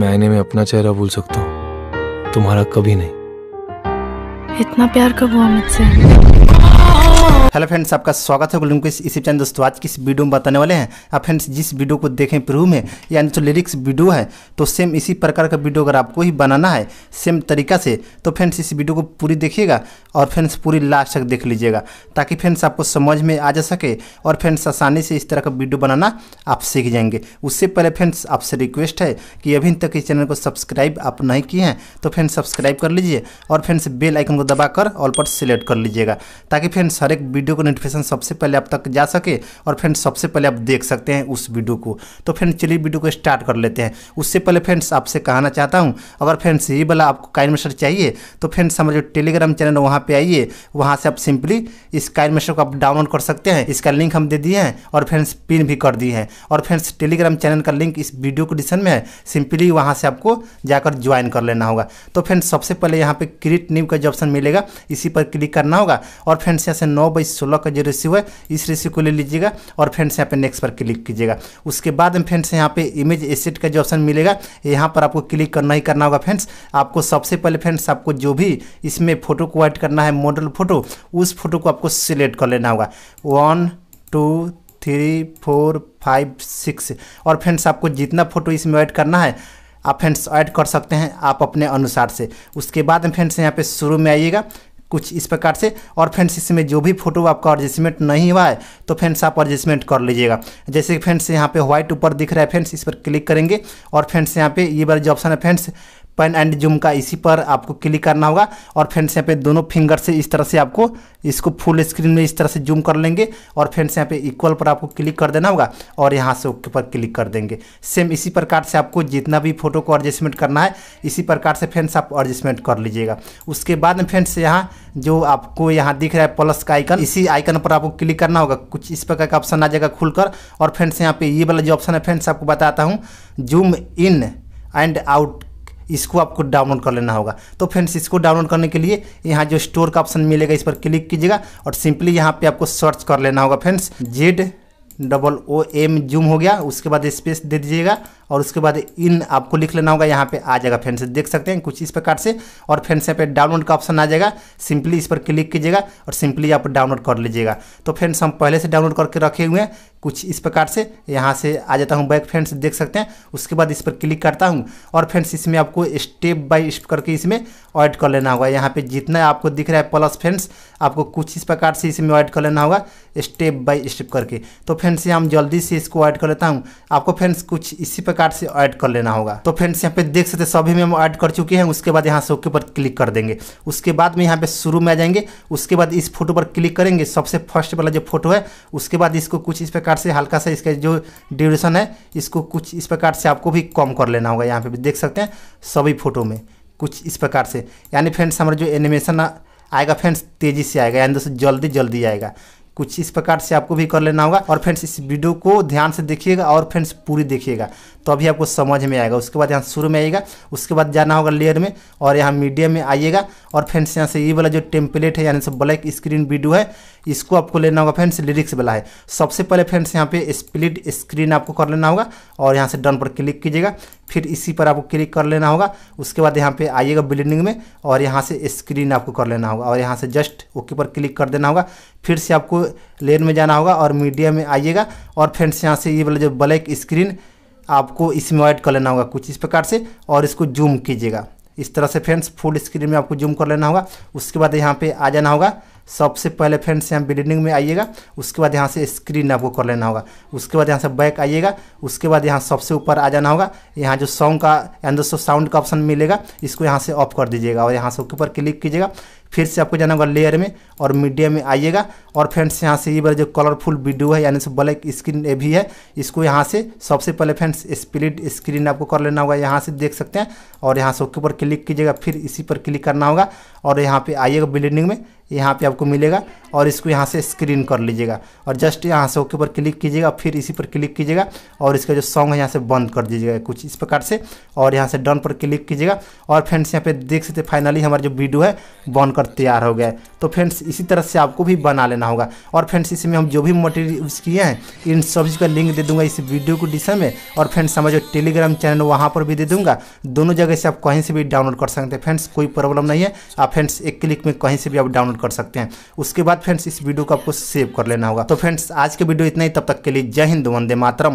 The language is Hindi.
मैं आईने में अपना चेहरा भूल सकता हूँ तुम्हारा कभी नहीं इतना प्यार कब हुआ मुझसे हेलो फ्रेंड्स आपका स्वागत है गुलम इसी चैनल दोस्तों आज की इस वीडियो में बताने वाले हैं आप फ्रेंड्स जिस वीडियो को देखें प्रू में यानी जो लिरिक्स वीडियो है तो सेम इसी प्रकार का वीडियो अगर आपको ही बनाना है सेम तरीका से तो फ्रेंड्स इस वीडियो को पूरी देखिएगा और फ्रेंड्स पूरी लास्ट तक देख लीजिएगा ताकि फ्रेंड्स आपको समझ में आ जा सके और फ्रेंड्स आसानी से इस तरह का वीडियो बनाना आप सीख जाएंगे उससे पहले फ्रेंड्स आपसे रिक्वेस्ट है कि अभी तक इस चैनल को सब्सक्राइब आप नहीं किए हैं तो फ्रेंड्स सब्सक्राइब कर लीजिए और फ्रेंड्स बेल आइकन को दबाकर ऑल पर सिलेक्ट कर लीजिएगा ताकि फ्रेंड्स हर एक वीडियो वीडियो को नोटिफिकेशन सबसे पहले आप तक जा सके और फ्रेंड्स सबसे पहले आप देख सकते हैं उस वीडियो को तो फ्रेंड्स चलिए वीडियो को स्टार्ट कर लेते हैं उससे पहले फ्रेंड्स आपसे कहना चाहता हूँ अगर फ्रेंड्स ये वाला आपको काइन मेस्टर चाहिए तो फ्रेंड्स हमारे जो टेलीग्राम चैनल वहाँ पर आइए वहाँ से आप सिंपली इस काइन मेस्टर को आप डाउनलोड कर सकते हैं इसका लिंक हम दे दिए हैं और फ्रेंड्स पिन भी कर दिए हैं और फ्रेंड्स टेलीग्राम चैनल का लिंक इस वीडियो को डिस्क्रिप्शन में है सिंपली वहाँ से आपको जाकर ज्वाइन कर लेना होगा तो फ्रेंड्स सबसे पहले यहाँ पे क्रिएट न्यू का जो ऑप्शन मिलेगा इसी पर क्लिक करना होगा और फ्रेंड्स यहाँ से नौ बाई सोलह का जो रेशियो है इस रेशियो को ले लीजिएगा और फ्रेंड्स यहाँ पे नेक्स्ट पर क्लिक कीजिएगा उसके बाद में फ्रेंड्स यहाँ पे इमेज एसेट का जो ऑप्शन मिलेगा यहाँ पर आपको क्लिक करना ही करना होगा फ्रेंड्स आपको सबसे पहले फ्रेंड्स आपको जो भी इसमें फोटो को ऐड करना है मॉडल फोटो उस फोटो को आपको सिलेक्ट कर लेना होगा one two three four five six और फ्रेंड्स आपको जितना फोटो इसमें ऐड करना है आप फ्रेंड्स ऐड कर सकते हैं आप अपने अनुसार से उसके बाद फ्रेंड्स यहाँ पे शुरू में आइएगा कुछ इस प्रकार से और फ्रेंड्स इसमें जो भी फोटो आपका एडजस्टमेंट नहीं हुआ है तो फ्रेंड्स आप एडजस्टमेंट कर लीजिएगा जैसे कि फ्रेंड्स यहाँ पे व्हाइट ऊपर दिख रहा है फ्रेंड्स इस पर क्लिक करेंगे और फ्रेंड्स यहाँ पे ये बार जो ऑप्शन है फ्रेंड्स पेन एंड जूम का इसी पर आपको क्लिक करना होगा और फ्रेंड्स यहाँ पे दोनों फिंगर से इस तरह से आपको इसको फुल स्क्रीन में इस तरह से जूम कर लेंगे और फ्रेंड्स यहाँ पे इक्वल पर आपको क्लिक कर देना होगा और यहाँ से ओके पर क्लिक कर देंगे सेम इसी प्रकार से आपको जितना भी फोटो को एडजस्टमेंट करना है इसी प्रकार से फ्रेंड्स आप एडजस्टमेंट कर लीजिएगा उसके बाद में फ्रेंड्स यहाँ जो आपको यहाँ दिख रहा है प्लस का आइकन इसी आइकन पर आपको क्लिक करना होगा कुछ इस प्रकार का ऑप्शन आ जाएगा खुलकर और फ्रेंड्स यहाँ पे ये वाला जो ऑप्शन है फ्रेंड्स आपको बताता हूँ जूम इन एंड आउट इसको आपको डाउनलोड कर लेना होगा तो फ्रेंड्स इसको डाउनलोड करने के लिए यहाँ जो स्टोर का ऑप्शन मिलेगा इस पर क्लिक कीजिएगा और सिंपली यहाँ पे आपको सर्च कर लेना होगा friends Z double O M zoom हो गया उसके बाद स्पेस दे दीजिएगा और उसके बाद इन आपको लिख लेना होगा यहाँ पे आ जाएगा फ्रेंड्स देख सकते हैं कुछ इस प्रकार से और फ्रेंड्स यहाँ पे डाउनलोड का ऑप्शन आ जाएगा सिंपली इस पर क्लिक कीजिएगा और सिंपली आप डाउनलोड कर लीजिएगा तो फ्रेंड्स हम पहले से डाउनलोड करके रखे हुए हैं कुछ इस प्रकार से यहाँ से आ जाता हूँ बैक फ्रेंड्स देख सकते हैं उसके बाद इस पर क्लिक करता हूँ और फ्रेंड्स इसमें आपको स्टेप बाय स्टेप करके इसमें ऐड कर लेना होगा यहाँ पे जितना आपको दिख रहा है प्लस फ्रेंड्स आपको कुछ इस प्रकार से इसमें ऐड कर लेना होगा स्टेप बाय स्टेप करके तो फ्रेंड्स से हम जल्दी से इसको ऐड कर लेता हूँ आपको फ्रेंड्स कुछ इसी प्रकार से ऐड कर लेना होगा तो फ्रेंड्स यहाँ पे देख सकते सभी में हम ऐड कर चुके हैं उसके बाद यहाँ से ओके पर क्लिक कर देंगे उसके बाद में यहाँ पे शुरू में आ जाएंगे उसके बाद इस फोटो पर क्लिक करेंगे सबसे फर्स्ट वाला जो फोटो है उसके बाद इसको कुछ इस प्रकार से हल्का सा इसका जो ड्यूरेशन है इसको कुछ इस प्रकार से आपको भी कम कर लेना होगा यहाँ पे भी देख सकते हैं सभी फोटो में कुछ इस प्रकार से यानी फ्रेंड्स हमारा जो एनिमेशन आएगा फ्रेंड्स तेज़ी से आएगा यानी दोस्तों जल्दी जल्दी आएगा कुछ इस प्रकार से आपको भी कर लेना होगा और फ्रेंड्स इस वीडियो को ध्यान से देखिएगा और फ्रेंड्स पूरी देखिएगा तो अभी आपको समझ में आएगा उसके बाद यहाँ शुरू में आइएगा उसके बाद जाना होगा लेयर में और यहाँ मीडियम में आइएगा और फ्रेंड्स यहाँ से ये वाला जो टेम्पलेट है यानी से ब्लैक स्क्रीन वीडियो है इसको आपको लेना होगा फ्रेंड्स लिरिक्स वाला है सबसे पहले फ्रेंड्स यहाँ पे स्प्लिट स्क्रीन आपको कर लेना होगा और यहाँ से डन पर क्लिक कीजिएगा फिर इसी पर आपको क्लिक कर लेना होगा उसके बाद यहाँ पे आइएगा बिल्डिंग में और यहाँ से स्क्रीन आपको कर लेना होगा और यहाँ से जस्ट ओके पर क्लिक कर देना होगा फिर से आपको लेन में जाना होगा और मीडिया में आइएगा और फ्रेंड्स यहाँ से ये वाला जो ब्लैक स्क्रीन आपको इसमें ऐड कर लेना होगा कुछ इस प्रकार से और इसको जूम कीजिएगा इस तरह से फ्रेंड्स फुल स्क्रीन में आपको जूम कर लेना होगा उसके बाद यहाँ पे आ जाना होगा सबसे पहले फ्रेंड्स यहाँ बिल्डिंग में आइएगा उसके बाद यहाँ से स्क्रीन आपको कर लेना होगा उसके बाद यहाँ से बैक आइएगा उसके बाद यहाँ सबसे ऊपर आ जाना होगा यहाँ जो सॉन्ग का यानी दोस्तों साउंड का ऑप्शन मिलेगा इसको यहाँ से ऑफ कर दीजिएगा और यहाँ से ऊपर क्लिक कीजिएगा फिर से आपको जाना होगा लेयर में और मीडिया में आइएगा और फ्रेंड्स यहाँ से ये बार जो कलरफुल वीडियो है यानी ब्लैक स्क्रीन ए भी है इसको यहाँ से सबसे पहले फ्रेंड्स स्प्लिट स्क्रीन आपको कर लेना होगा यहाँ से देख सकते हैं और यहाँ से उसके ऊपर क्लिक कीजिएगा फिर इसी पर क्लिक करना होगा और यहाँ पर आइएगा बिल्डिंग में यहाँ पे आपको मिलेगा और इसको यहाँ से स्क्रीन कर लीजिएगा और जस्ट यहाँ से ओके पर क्लिक कीजिएगा फिर इसी पर क्लिक कीजिएगा और इसका जो सॉन्ग है यहाँ से बंद कर दीजिएगा कुछ इस प्रकार से और यहाँ से डन पर क्लिक कीजिएगा और फ्रेंड्स यहाँ पे देख सकते फाइनली हमारा जो वीडियो है बनकर तैयार हो गया है तो फ्रेंड्स इसी तरह से आपको भी बना लेना होगा और फ्रेंड्स इसमें हम जो भी मटेरियल यूज़ किए हैं इन सब चीज़ का लिंक दे दूंगा इस वीडियो को डिस्क्रिप्शन में और फ्रेंड्स हमारा जो टेलीग्राम चैनल वहाँ पर भी दे दूंगा दोनों जगह से आप कहीं से भी डाउनलोड कर सकते हैं फ्रेंड्स कोई प्रॉब्लम नहीं है आप फ्रेंड्स एक क्लिक में कहीं से भी आप डाउनलोड डाउनलोड कर सकते हैं उसके बाद फ्रेंड्स इस वीडियो को आपको सेव कर लेना होगा तो फ्रेंड्स आज के वीडियो इतना ही तब तक के लिए जय हिंद वंदे मातरम